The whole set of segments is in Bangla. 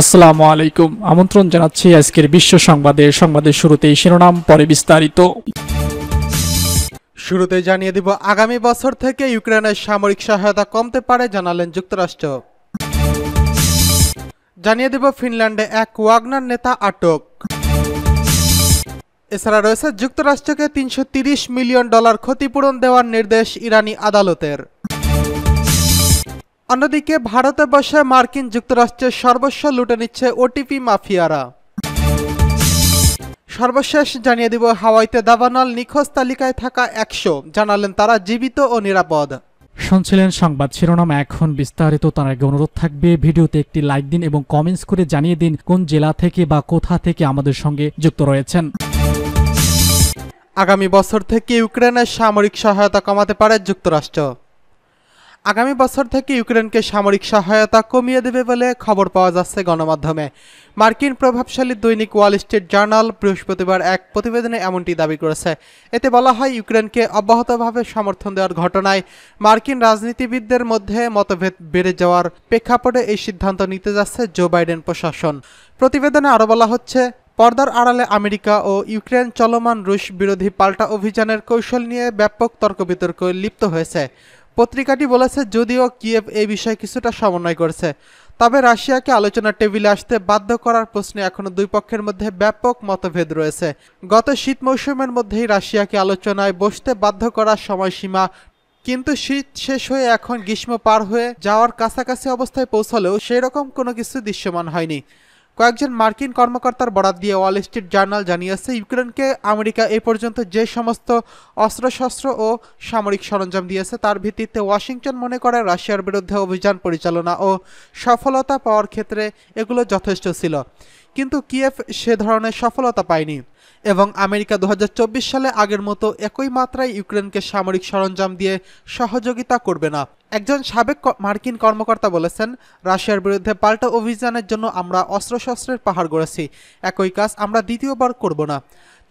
আসসালামু আলাইকুম আমন্ত্রণ জানাচ্ছি আজকের বিশ্ব সংবাদে সংবাদের শুরুতেই শিরোনাম পরে বিস্তারিত শুরুতে জানিয়ে দিব আগামী বছর থেকে ইউক্রেনের সামরিক সহায়তা কমতে পারে জানালেন যুক্তরাষ্ট্র জানিয়ে দিব ফিনল্যান্ডে এক ওয়াগনার নেতা আটক এছাড়া রয়েছে যুক্তরাষ্ট্রকে তিনশো মিলিয়ন ডলার ক্ষতিপূরণ দেওয়ার নির্দেশ ইরানি আদালতের অন্যদিকে ভারতে বসে মার্কিন যুক্তরাষ্ট্রের সর্বস্ব লুটে নিচ্ছে ওটিপি মাফিয়ারা সর্বশেষ জানিয়ে দিব হাওয়াইতে দাবানল নিখোঁজ তালিকায় থাকা একশো জানালেন তারা জীবিত ও নিরাপদ শুনছিলেন সংবাদ শিরোনাম এখন বিস্তারিত তার আগে অনুরোধ থাকবে ভিডিওতে একটি লাইক দিন এবং কমেন্টস করে জানিয়ে দিন কোন জেলা থেকে বা কোথা থেকে আমাদের সঙ্গে যুক্ত রয়েছেন আগামী বছর থেকে ইউক্রেনের সামরিক সহায়তা কমাতে পারে যুক্তরাষ্ট্র আগামী বছর থেকে ইউক্রেনকে সামরিক সহায়তা কমিয়ে দেবে বলে খবর পাওয়া যাচ্ছে গণমাধ্যমে মার্কিন প্রভাবশালী দৈনিক ওয়াল স্ট্রিট জার্নাল বৃহস্পতিবার এক প্রতিবেদনে এমনটি দাবি করেছে এতে বলা হয় ইউক্রেনকে অব্যাহতভাবে সমর্থন দেওয়ার ঘটনায় মার্কিন রাজনীতিবিদদের মধ্যে মতভেদ বেড়ে যাওয়ার প্রেক্ষাপটে এই সিদ্ধান্ত নিতে যাচ্ছে জো বাইডেন প্রশাসন প্রতিবেদনে আরও বলা হচ্ছে পর্দার আড়ালে আমেরিকা ও ইউক্রেন চলমান রুশ বিরোধী পাল্টা অভিযানের কৌশল নিয়ে ব্যাপক তর্ক বিতর্ক লিপ্ত হয়েছে পত্রিকাটি বলেছে যদিও কিয়েভ এই বিষয়ে কিছুটা সমন্বয় করছে তবে রাশিয়াকে আলোচনার টেবিলে আসতে বাধ্য করার প্রশ্নে এখনও দুই পক্ষের মধ্যে ব্যাপক মতভেদ রয়েছে গত শীত মৌসুমের মধ্যেই রাশিয়াকে আলোচনায় বসতে বাধ্য করার সময়সীমা কিন্তু শীত শেষ হয়ে এখন গ্রীষ্ম পার হয়ে যাওয়ার কাছাকাছি অবস্থায় পৌঁছলেও সেরকম কোনো কিছু দৃশ্যমান হয়নি কয়েকজন মার্কিন কর্মকর্তার বরাত দিয়ে ওয়াল স্ট্রিট জার্নাল জানিয়েছে ইউক্রেনকে আমেরিকা এ পর্যন্ত যে সমস্ত অস্ত্রশস্ত্র ও সামরিক সরঞ্জাম দিয়েছে তার ভিত্তিতে ওয়াশিংটন মনে করে রাশিয়ার বিরুদ্ধে অভিযান পরিচালনা ও সফলতা পাওয়ার ক্ষেত্রে এগুলো যথেষ্ট ছিল কিন্তু কিয়েভ সে ধরনের সফলতা পায়নি এবং আমেরিকা দু সালে আগের মতো একই মাত্রায় ইউক্রেনকে সামরিক সরঞ্জাম দিয়ে সহযোগিতা করবে না একজন সাবেক মার্কিন কর্মকর্তা বলেছেন রাশিয়ার বিরুদ্ধে পাল্টা অভিযানের জন্য আমরা অস্ত্রশস্ত্রের পাহাড় গড়েছি একই কাজ আমরা দ্বিতীয়বার করব না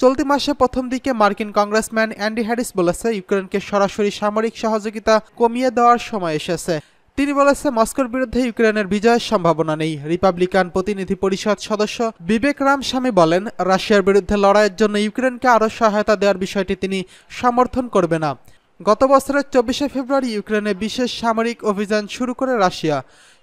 চলতি মাসে প্রথম দিকে মার্কিন কংগ্রেসম্যান অ্যান্ডি হ্যারিস বলেছে ইউক্রেনকে সরাসরি সামরিক সহযোগিতা কমিয়ে দেওয়ার সময় এসেছে তিনি বলেছে মস্কোর বিরুদ্ধে ইউক্রেনের বিজয়ের সম্ভাবনা নেই রিপাবলিকান প্রতিনিধি পরিষদ সদস্য বিবেক রাম স্বামী বলেন রাশিয়ার বিরুদ্ধে লড়াইয়ের জন্য ইউক্রেনকে আরও সহায়তা দেওয়ার বিষয়টি তিনি সমর্থন করবে না গত বছরের চব্বিশে ফেব্রুয়ারি ইউক্রেনে বিশেষ সামরিক অভিযান শুরু করে রাশিয়া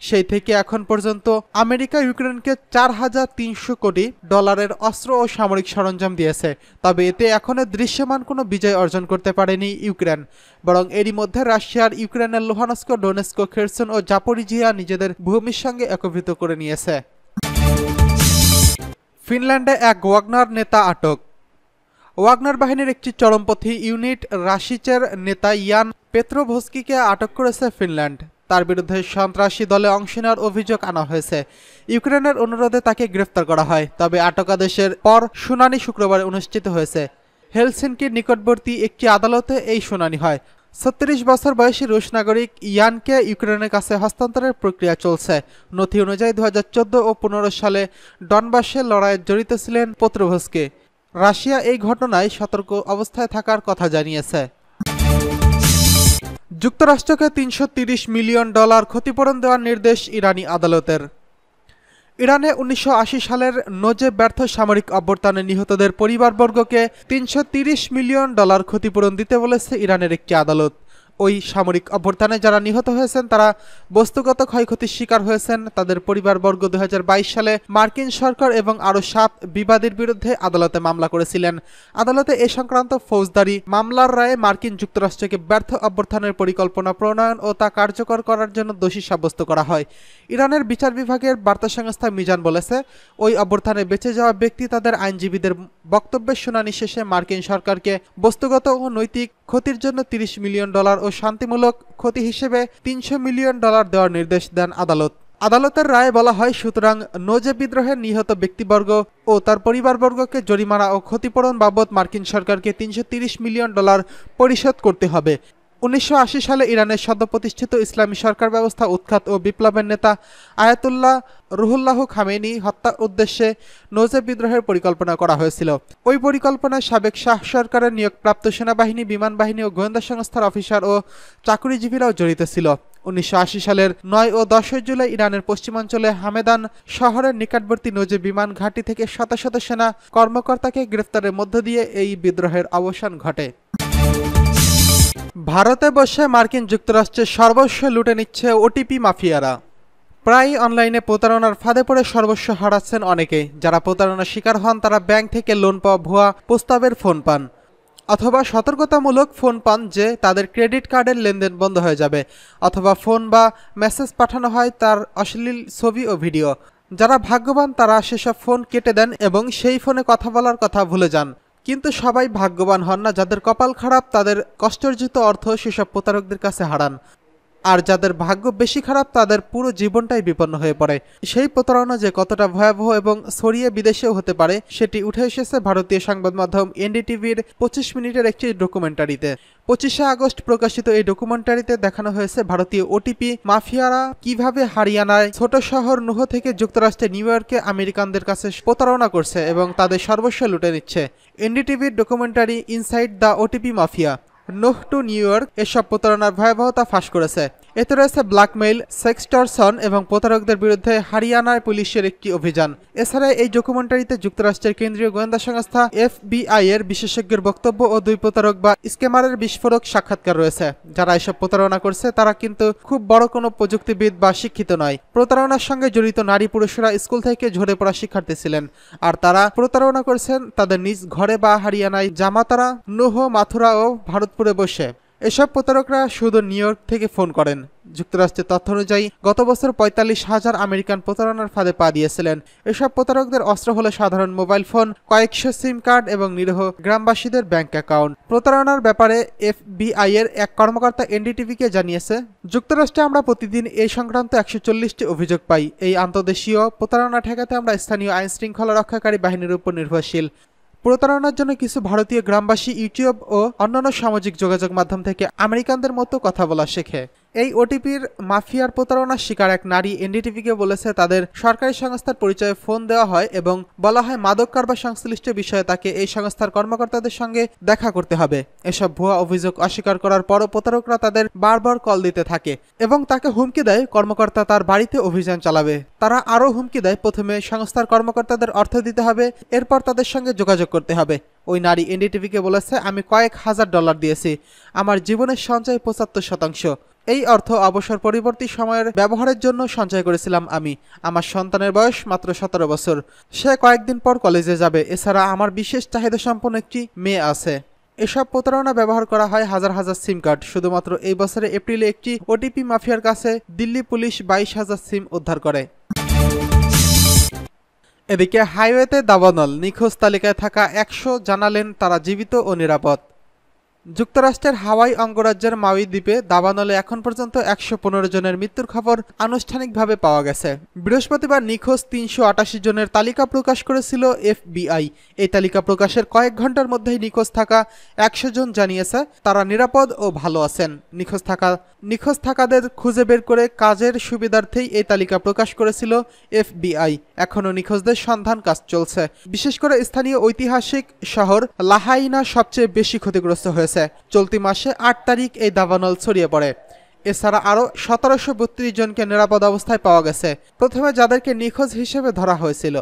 সেই থেকে এখন পর্যন্ত আমেরিকা ইউক্রেনকে চার হাজার তিনশো কোটি ডলারের অস্ত্র ও সামরিক সরঞ্জাম দিয়েছে তবে এতে এখনও দৃশ্যমান কোনো বিজয় অর্জন করতে পারেনি ইউক্রেন বরং এরই মধ্যে রাশিয়ার ইউক্রেনের লোহানস্ক ডোনেস্ক খেরসন ও জাপরিজিয়া নিজেদের ভূমির সঙ্গে একভৃত করে নিয়েছে ফিনল্যান্ডে এক ওয়াগনার নেতা আটক ওয়াগনার বাহিনীর একটি চরমপন্থী ইউনিট রাশিচের নেতা ইয়ান পেত্রোভস্কিকে আটক করেছে ফিনল্যান্ড তার বিরুদ্ধে সন্ত্রাসী দলে অংশ নেওয়ার অভিযোগ আনা হয়েছে ইউক্রেনের অনুরোধে তাকে গ্রেফতার করা হয় তবে আটক আদেশের পর শুনানি শুক্রবার অনুষ্ঠিত হয়েছে হেলসিনকির নিকটবর্তী একটি আদালতে এই শুনানি হয় ছত্রিশ বছর বয়সী রুশ নাগরিক ইয়ানকে ইউক্রেনের কাছে হস্তান্তরের প্রক্রিয়া চলছে নথি অনুযায়ী দু ও পনেরো সালে ডনবাসের লড়াইয়ে জড়িত ছিলেন পত্রভোজকে রাশিয়া এই ঘটনায় সতর্ক অবস্থায় থাকার কথা জানিয়েছে যুক্তরাষ্ট্রকে তিনশো মিলিয়ন ডলার ক্ষতিপূরণ দেওয়ার নির্দেশ ইরানি আদালতের ইরানে উনিশশো সালের নজে ব্যর্থ সামরিক অভ্যর্থানে নিহতদের পরিবারবর্গকে তিনশো মিলিয়ন ডলার ক্ষতিপূরণ দিতে বলেছে ইরানের একটি আদালত ওই সামরিক অভ্যর্থানে যারা নিহত হয়েছেন তারা বস্তুগত ক্ষয়ক্ষতির শিকার হয়েছেন তাদের পরিবারবর্গ দু সালে মার্কিন সরকার এবং আরও সাত বিবাদের বিরুদ্ধে আদালতে মামলা করেছিলেন আদালতে এ সংক্রান্ত ফৌজদারি মামলার রায়ে মার্কিন যুক্তরাষ্ট্রকে ব্যর্থ অভ্যর্থানের পরিকল্পনা প্রণয়ন ও তা কার্যকর করার জন্য দোষী সাব্যস্ত করা হয় ইরানের বিচার বিভাগের বার্তা সংস্থা মিজান বলেছে ওই অভ্যর্থানে বেঁচে যাওয়া ব্যক্তি তাদের আইনজীবীদের বক্তব্যের শুনানি শেষে মার্কিন সরকারকে বস্তুগত ও নৈতিক ক্ষতির জন্য তিরিশ মিলিয়ন ডলার ও শান্তিমূলক ক্ষতি হিসেবে তিনশো মিলিয়ন ডলার দেওয়ার নির্দেশ দেন আদালত আদালতের রায়ে বলা হয় সুতরাং নজে বিদ্রোহের নিহত ব্যক্তিবর্গ ও তার পরিবারবর্গকে জরিমানা ও ক্ষতিপূরণ বাবদ মার্কিন সরকারকে তিনশো মিলিয়ন ডলার পরিশোধ করতে হবে উনিশশো সালে ইরানের প্রতিষ্ঠিত ইসলামী সরকার ব্যবস্থা উৎখাত ও বিপ্লবের নেতা আয়াতুল্লাহ রুহুল্লাহ খামেনি হত্যার উদ্দেশ্যে নজে বিদ্রোহের পরিকল্পনা করা হয়েছিল ওই পরিকল্পনায় সাবেক শাহ সরকারের নিয়োগপ্রাপ্ত সেনাবাহিনী বিমান বাহিনী ও গোয়েন্দা সংস্থার অফিসার ও চাকুরিজীবীরাও জড়িত ছিল উনিশশো সালের নয় ও দশই জুলাই ইরানের পশ্চিমাঞ্চলে হামেদান শহরের নিকটবর্তী নজে বিমান ঘাঁটি থেকে শত শত সেনা কর্মকর্তাকে গ্রেফতারের মধ্য দিয়ে এই বিদ্রোহের অবসান ঘটে ভারতে বসে মার্কিন যুক্তরাষ্ট্রের সর্বস্ব লুটে নিচ্ছে ওটিপি মাফিয়ারা প্রায় অনলাইনে প্রতারণার ফাঁদে পড়ে সর্বস্ব হারাচ্ছেন অনেকে যারা প্রতারণার শিকার হন তারা ব্যাংক থেকে লোন পাওয়া ভুয়া প্রস্তাবের ফোন পান অথবা সতর্কতামূলক ফোন পান যে তাদের ক্রেডিট কার্ডের লেনদেন বন্ধ হয়ে যাবে অথবা ফোন বা মেসেজ পাঠানো হয় তার অশ্লীল ছবি ও ভিডিও যারা ভাগ্যবান তারা সেসব ফোন কেটে দেন এবং সেই ফোনে কথা বলার কথা ভুলে যান কিন্তু সবাই ভাগ্যবান হন না যাদের কপাল খারাপ তাদের কষ্টার্জিত অর্থ সেসব প্রতারকদের কাছে হারান আর যাদের ভাগ্য বেশি খারাপ তাদের পুরো জীবনটাই বিপন্ন হয়ে পড়ে সেই প্রতারণা যে কতটা ভয়াবহ এবং ছড়িয়ে বিদেশেও হতে পারে সেটি উঠে এসেছে ভারতীয় সংবাদ মাধ্যম এনডিটিভির পঁচিশ মিনিটের একটি ডকুমেন্টারিতে পঁচিশে আগস্ট প্রকাশিত এই ডকুমেন্টারিতে দেখানো হয়েছে ভারতীয় ওটিপি মাফিয়ারা কিভাবে হারিয়ানায় ছোট শহর নুহ থেকে যুক্তরাষ্ট্রে নিউ ইয়র্কে আমেরিকানদের কাছে প্রতারণা করছে এবং তাদের সর্বস্ব লুটে নিচ্ছে এনডিটিভির documentary inside the OTP mafia Nuh to New York প্রতারণার ভয়াবহতা ফাঁস করেছে এতে রয়েছে ব্ল্যাকমেইল সেক্সটরসন এবং প্রতারকদের বিরুদ্ধে হারিয়ানার পুলিশের একটি অভিযান এছাড়া এই ডকুমেন্টারিতে যুক্তরাষ্ট্রের কেন্দ্রীয় গোয়েন্দা সংস্থা এফবিআই এর বিশেষজ্ঞের বক্তব্য ও দুই প্রতারক বা স্কেমারের বিস্ফোরক সাক্ষাৎকার রয়েছে যারা এসব প্রতারণা করছে তারা কিন্তু খুব বড় কোনো প্রযুক্তিবিদ বা শিক্ষিত নয় প্রতারণার সঙ্গে জড়িত নারী পুরুষরা স্কুল থেকে ঝরে পড়া শিক্ষার্থী ছিলেন আর তারা প্রতারণা করছেন তাদের নিজ ঘরে বা হারিয়ানায় জামাতারা নুহ মাথুরা ও ভারতপুরে বসে এসব প্রতারকরা শুধু নিউ ইয়র্ক থেকে ফোন করেন যুক্তরাষ্ট্রের তথ্য অনুযায়ী গত বছর পঁয়তাল্লিশ হাজার আমেরিকান প্রতারণার ফাঁদে পা দিয়েছিলেন এসব প্রতারকদের অস্ত্র হলো সাধারণ মোবাইল ফোন কয়েকশো সিম কার্ড এবং নিরহ গ্রামবাসীদের ব্যাংক অ্যাকাউন্ট প্রতারণার ব্যাপারে এফবিআই এর এক কর্মকর্তা এনডিটিভিকে জানিয়েছে যুক্তরাষ্ট্রে আমরা প্রতিদিন এই সংক্রান্ত একশো চল্লিশটি অভিযোগ পাই এই আন্তদেশীয় প্রতারণা ঠেকাতে আমরা স্থানীয় আইন শৃঙ্খলা রক্ষাকারী বাহিনীর উপর নির্ভরশীল প্রতারণার জন্য কিছু ভারতীয় গ্রামবাসী ইউটিউব ও অন্যান্য সামাজিক যোগাযোগ মাধ্যম থেকে আমেরিকানদের মতো কথা বলা শেখে এই ওটিপির মাফিয়ার প্রতারণার শিকার এক নারী এনডিটিভিকে বলেছে তাদের সরকারি সংস্থার পরিচয়ে ফোন দেওয়া হয় এবং বলা হয় মাদক কারবার সংশ্লিষ্ট বিষয়ে তাকে এই সংস্থার কর্মকর্তাদের সঙ্গে দেখা করতে হবে এসব ভুয়া অভিযোগ অস্বীকার করার পরও প্রতারকরা তাদের বারবার কল দিতে থাকে এবং তাকে হুমকি দেয় কর্মকর্তা তার বাড়িতে অভিযান চালাবে তারা আরও হুমকি দেয় প্রথমে সংস্থার কর্মকর্তাদের অর্থ দিতে হবে এরপর তাদের সঙ্গে যোগাযোগ করতে হবে ওই নারী এনডিটিভিকে বলেছে আমি কয়েক হাজার ডলার দিয়েছি আমার জীবনের সঞ্চয় পঁচাত্তর শতাংশ এই অর্থ অবসর পরিবর্তী সময়ের ব্যবহারের জন্য সঞ্চয় করেছিলাম আমি আমার সন্তানের বয়স মাত্র সতেরো বছর সে কয়েকদিন পর কলেজে যাবে এছাড়া আমার বিশেষ চাহিদা সম্পন্ন একটি মেয়ে আছে এসব প্রতারণা ব্যবহার করা হয় হাজার হাজার সিম কার্ড শুধুমাত্র এই বছরে এপ্রিলে একটি ওটিপি মাফিয়ার কাছে দিল্লি পুলিশ বাইশ হাজার সিম উদ্ধার করে এদিকে হাইওয়েতে দাবানল নিখোঁজ তালিকায় থাকা একশো জানালেন তারা জীবিত ও নিরাপদ যুক্তরাষ্ট্রের হাওয়াই অঙ্গরাজ্যের মাউই দ্বীপে দাবানলে এখন পর্যন্ত একশো পনেরো জনের মৃত্যুর খবর আনুষ্ঠানিকভাবে পাওয়া গেছে বৃহস্পতিবার নিখোঁজ তিনশো আটাশি জনের তালিকা প্রকাশ করেছিল এফবিআই এই তালিকা প্রকাশের কয়েক ঘন্টার মধ্যেই নিখোঁজ থাকা একশো জন জানিয়েছে তারা নিরাপদ ও ভালো আছেন নিখোঁজ থাকা নিখোঁজ থাকাদের খুঁজে বের করে কাজের সুবিধার্থেই এই তালিকা প্রকাশ করেছিল এফবিআই এখনও নিখোঁজদের সন্ধান কাজ চলছে বিশেষ করে স্থানীয় ঐতিহাসিক শহর লাহাইনা সবচেয়ে বেশি ক্ষতিগ্রস্ত হয়েছে করেছে চলতি মাসে আট তারিখ এই দাবানল ছড়িয়ে পড়ে এছাড়া আরও সতেরোশো জনকে নিরাপদ অবস্থায় পাওয়া গেছে প্রথমে যাদেরকে নিখোঁজ হিসেবে ধরা হয়েছিল